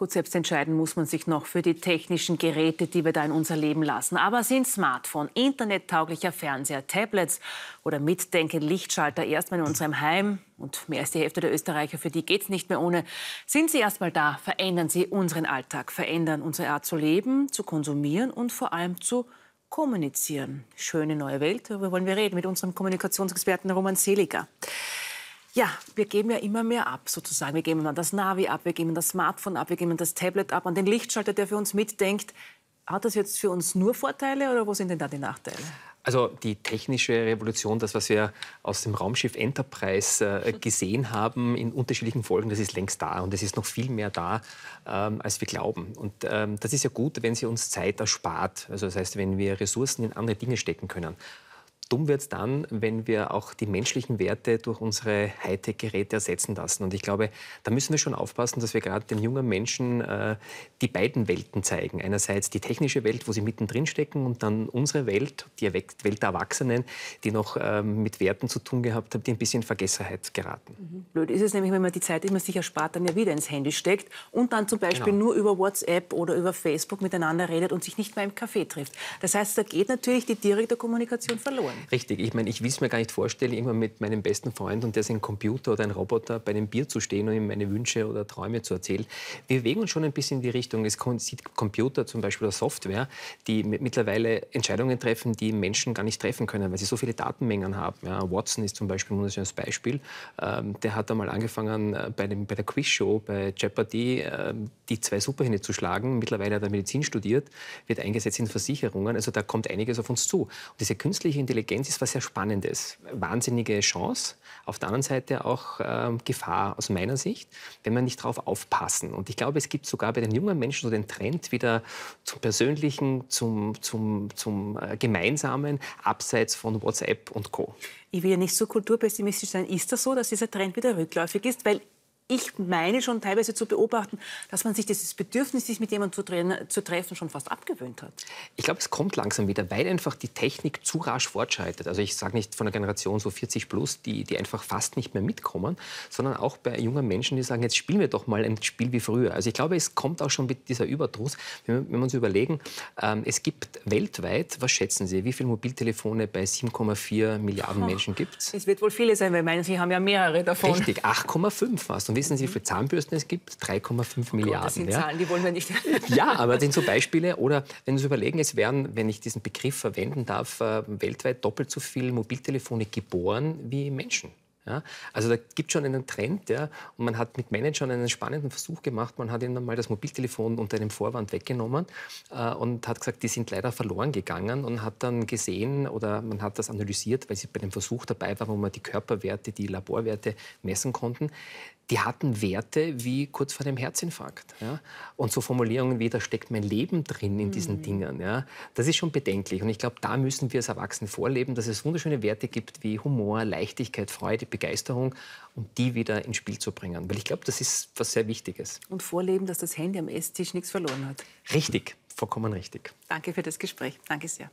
Gut, selbst entscheiden muss man sich noch für die technischen Geräte, die wir da in unser Leben lassen. Aber sind Smartphone, internettauglicher Fernseher, Tablets oder mitdenken Lichtschalter erstmal in unserem Heim und mehr als die Hälfte der Österreicher, für die geht es nicht mehr ohne, sind sie erstmal da, verändern sie unseren Alltag, verändern unsere Art zu leben, zu konsumieren und vor allem zu kommunizieren. Schöne neue Welt, darüber wollen wir reden mit unserem Kommunikationsexperten Roman Seliger. Ja, wir geben ja immer mehr ab, sozusagen. Wir geben an das Navi ab, wir geben das Smartphone ab, wir geben das Tablet ab, an den Lichtschalter, der für uns mitdenkt. Hat das jetzt für uns nur Vorteile oder wo sind denn da die Nachteile? Also die technische Revolution, das, was wir aus dem Raumschiff Enterprise äh, gesehen haben in unterschiedlichen Folgen, das ist längst da und es ist noch viel mehr da, ähm, als wir glauben. Und ähm, das ist ja gut, wenn sie uns Zeit erspart. Also das heißt, wenn wir Ressourcen in andere Dinge stecken können dumm wird es dann, wenn wir auch die menschlichen Werte durch unsere Hightech-Geräte ersetzen lassen. Und ich glaube, da müssen wir schon aufpassen, dass wir gerade den jungen Menschen äh, die beiden Welten zeigen. Einerseits die technische Welt, wo sie mittendrin stecken, und dann unsere Welt, die Welt der Erwachsenen, die noch äh, mit Werten zu tun gehabt hat, die ein bisschen in Vergessenheit geraten. Mhm. Blöd ist es nämlich, wenn man die Zeit, die man sich erspart, dann ja wieder ins Handy steckt und dann zum Beispiel genau. nur über WhatsApp oder über Facebook miteinander redet und sich nicht mehr im Café trifft. Das heißt, da geht natürlich die direkte Kommunikation verloren. Richtig, ich meine, ich will es mir gar nicht vorstellen, immer mit meinem besten Freund und der ist ein Computer oder ein Roboter bei einem Bier zu stehen und ihm meine Wünsche oder Träume zu erzählen. Wir bewegen uns schon ein bisschen in die Richtung. Es sieht Computer zum Beispiel oder Software, die mittlerweile Entscheidungen treffen, die Menschen gar nicht treffen können, weil sie so viele Datenmengen haben. Ja, Watson ist zum Beispiel nur als Beispiel. Ähm, der hat einmal angefangen, äh, bei, dem, bei der Quizshow, bei Jeopardy, äh, die zwei Superhände zu schlagen. Mittlerweile hat er Medizin studiert, wird eingesetzt in Versicherungen. Also da kommt einiges auf uns zu. Und diese künstliche Intelligenz Intelligenz ist was sehr Spannendes. Wahnsinnige Chance, auf der anderen Seite auch äh, Gefahr aus meiner Sicht, wenn wir nicht darauf aufpassen. Und ich glaube, es gibt sogar bei den jungen Menschen so den Trend wieder zum Persönlichen, zum, zum, zum äh, Gemeinsamen, abseits von WhatsApp und Co. Ich will ja nicht so kulturpessimistisch sein. Ist das so, dass dieser Trend wieder rückläufig ist? Weil ich meine schon teilweise zu beobachten, dass man sich dieses Bedürfnis, sich mit jemandem zu, tre zu treffen, schon fast abgewöhnt hat. Ich glaube, es kommt langsam wieder, weil einfach die Technik zu rasch fortschreitet. Also ich sage nicht von der Generation so 40 plus, die, die einfach fast nicht mehr mitkommen, sondern auch bei jungen Menschen, die sagen, jetzt spielen wir doch mal ein Spiel wie früher. Also ich glaube, es kommt auch schon mit dieser Überdruss. Wenn, wenn wir uns überlegen, ähm, es gibt weltweit, was schätzen Sie, wie viele Mobiltelefone bei 7,4 Milliarden Menschen gibt es? Es wird wohl viele sein, weil meine, Sie haben ja mehrere davon. Richtig, 8,5 fast. Und wissen Sie, wie mhm. viele Zahnbürsten es gibt? 3,5 oh Milliarden. Gott, das sind ja. Zahlen, die wollen wir nicht. ja, aber das sind so Beispiele. Oder wenn Sie überlegen, es werden, wenn ich diesen Begriff verwenden darf, äh, weltweit doppelt so viele Mobiltelefone geboren wie Menschen. Ja, also da gibt es schon einen Trend ja, und man hat mit Managern einen spannenden Versuch gemacht. Man hat ihnen mal das Mobiltelefon unter einem Vorwand weggenommen äh, und hat gesagt, die sind leider verloren gegangen und hat dann gesehen oder man hat das analysiert, weil sie bei dem Versuch dabei waren, wo man die Körperwerte, die Laborwerte messen konnten die hatten Werte wie kurz vor dem Herzinfarkt. Ja? Und so Formulierungen wie, da steckt mein Leben drin in diesen mhm. Dingen. Ja? Das ist schon bedenklich. Und ich glaube, da müssen wir als Erwachsene vorleben, dass es wunderschöne Werte gibt wie Humor, Leichtigkeit, Freude, Begeisterung, um die wieder ins Spiel zu bringen. Weil ich glaube, das ist was sehr Wichtiges. Und vorleben, dass das Handy am Esstisch nichts verloren hat. Richtig, vollkommen richtig. Danke für das Gespräch. Danke sehr.